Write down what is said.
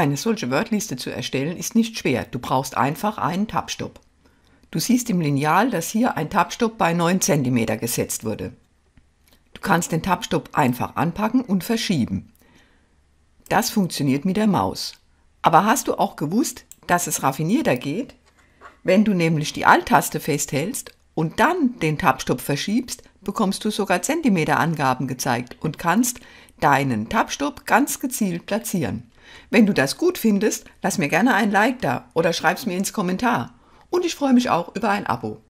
Eine solche Wordliste zu erstellen ist nicht schwer, du brauchst einfach einen Tabstopp. Du siehst im Lineal, dass hier ein Tabstopp bei 9 cm gesetzt wurde. Du kannst den Tabstopp einfach anpacken und verschieben. Das funktioniert mit der Maus. Aber hast du auch gewusst, dass es raffinierter geht? Wenn du nämlich die Alt-Taste festhältst und dann den Tabstopp verschiebst, bekommst du sogar Zentimeterangaben gezeigt und kannst deinen Tabstopp ganz gezielt platzieren. Wenn du das gut findest, lass mir gerne ein Like da oder schreib's mir ins Kommentar. Und ich freue mich auch über ein Abo.